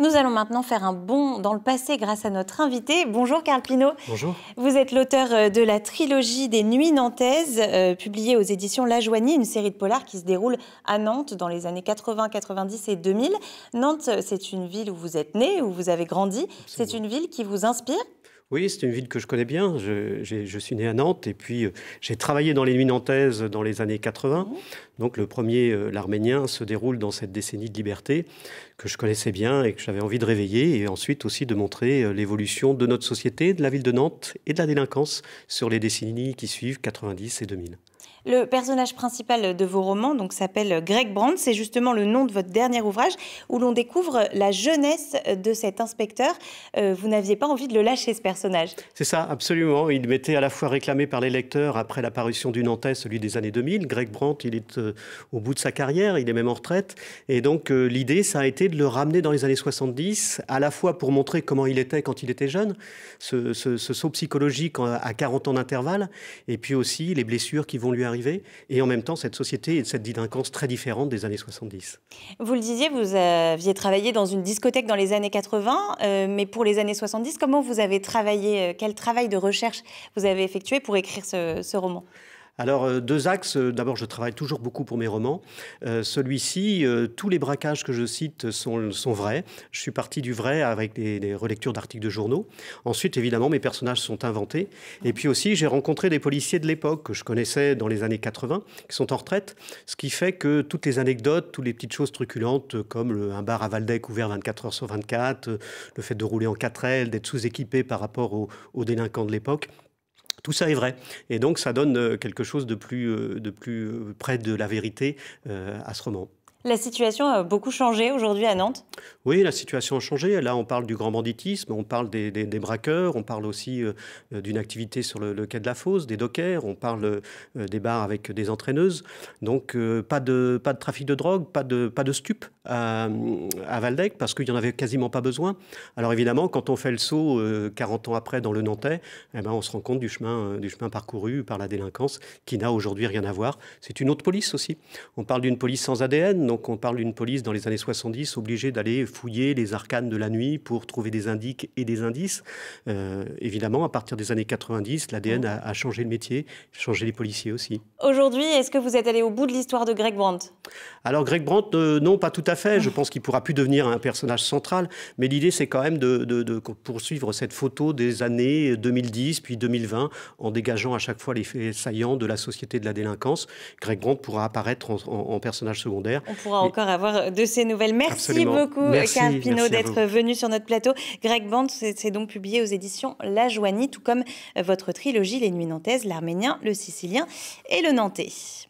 Nous allons maintenant faire un bond dans le passé grâce à notre invité. Bonjour Carl Pinault. Bonjour. Vous êtes l'auteur euh, de la trilogie des Nuits nantaises, euh, publiée aux éditions La Joigny, une série de polars qui se déroule à Nantes dans les années 80, 90 et 2000. Nantes, c'est une ville où vous êtes né, où vous avez grandi. C'est une ville qui vous inspire oui, c'est une ville que je connais bien. Je, suis né à Nantes et puis euh, j'ai travaillé dans les nuits nantaises dans les années 80. Mmh. Donc le premier, euh, l'arménien, se déroule dans cette décennie de liberté que je connaissais bien et que j'avais envie de réveiller et ensuite aussi de montrer euh, l'évolution de notre société, de la ville de Nantes et de la délinquance sur les décennies qui suivent 90 et 2000. Le personnage principal de vos romans donc s'appelle Greg Brandt, c'est justement le nom de votre dernier ouvrage où l'on découvre la jeunesse de cet inspecteur. Euh, vous n'aviez pas envie de le lâcher ce personnage. C'est ça, absolument. Il m'était à la fois réclamé par les lecteurs après l'apparition du Nantais, celui des années 2000. Greg Brandt, il est euh, au bout de sa carrière, il est même en retraite et donc euh, l'idée ça a été de le ramener dans les années 70 à la fois pour montrer comment il était quand il était jeune, ce, ce saut psychologique à 40 ans d'intervalle et puis aussi les blessures qui vont lui arriver, et en même temps cette société et cette délinquance très différente des années 70. Vous le disiez, vous aviez travaillé dans une discothèque dans les années 80, euh, mais pour les années 70, comment vous avez travaillé euh, Quel travail de recherche vous avez effectué pour écrire ce roman alors, euh, deux axes. Euh, d'abord, je travaille toujours beaucoup pour mes romans. Euh, celui-ci, tous les braquages que je cite sont, vrais. Je suis parti du vrai avec des, relectures d'articles de journaux. Ensuite, évidemment, mes personnages sont inventés. Et puis aussi, j'ai rencontré des policiers de l'époque que je connaissais dans les années 80, qui sont en retraite. Ce qui fait que toutes les anecdotes, toutes les petites choses truculentes, comme un bar à Valdec ouvert 24 heures sur 24, le fait de rouler en 4L, d'être sous-équipé par rapport aux délinquants de l'époque, tout ça est vrai. Et donc ça donne euh, quelque chose de plus, euh, de plus euh, près de la vérité à ce roman. La situation a beaucoup changé aujourd'hui à Nantes Oui, la situation a changé. Là, on parle du grand banditisme, on parle des, braqueurs, on parle aussi d'une activité sur le, quai de la Fosse, des dockers, on parle des bars avec des entraîneuses. Donc, pas, de, pas de trafic de drogue, pas de, pas de euh, à, Valdec parce qu'il n'y en avait quasiment pas besoin. Alors évidemment, quand on fait le saut 40 euh, ans après dans le Nantais, eh ben, on se rend compte du chemin, euh, du chemin parcouru par la délinquance qui n'a aujourd'hui rien à voir. C'est une autre police aussi. On parle d'une police sans ADN, donc on parle d'une police dans les années 70 obligée d'aller fouiller les arcanes de la nuit pour trouver des indices et des indices. évidemment, à partir des années 90, l'ADN a, a, changé le métier, changé les policiers aussi. Aujourd'hui, est-ce que vous êtes allé au bout de l'histoire de Greg Brandt Alors Greg Brandt, non, pas tout à fait je pense qu'il pourra plus devenir un personnage central. Mais l'idée, c'est quand même de, poursuivre cette photo des années 2010 puis 2020 en dégageant à chaque fois les faits saillants de la société de la délinquance. Greg Brandt pourra apparaître en, personnage secondaire. On pourra encore avoir de ces nouvelles. Merci beaucoup, Carpino, d'être venu sur notre plateau. Greg Brandt, s'est donc publié aux éditions La Joanie, tout comme euh, votre trilogie Les Nuits Nantaises, l'Arménien, le Sicilien et le Nantais.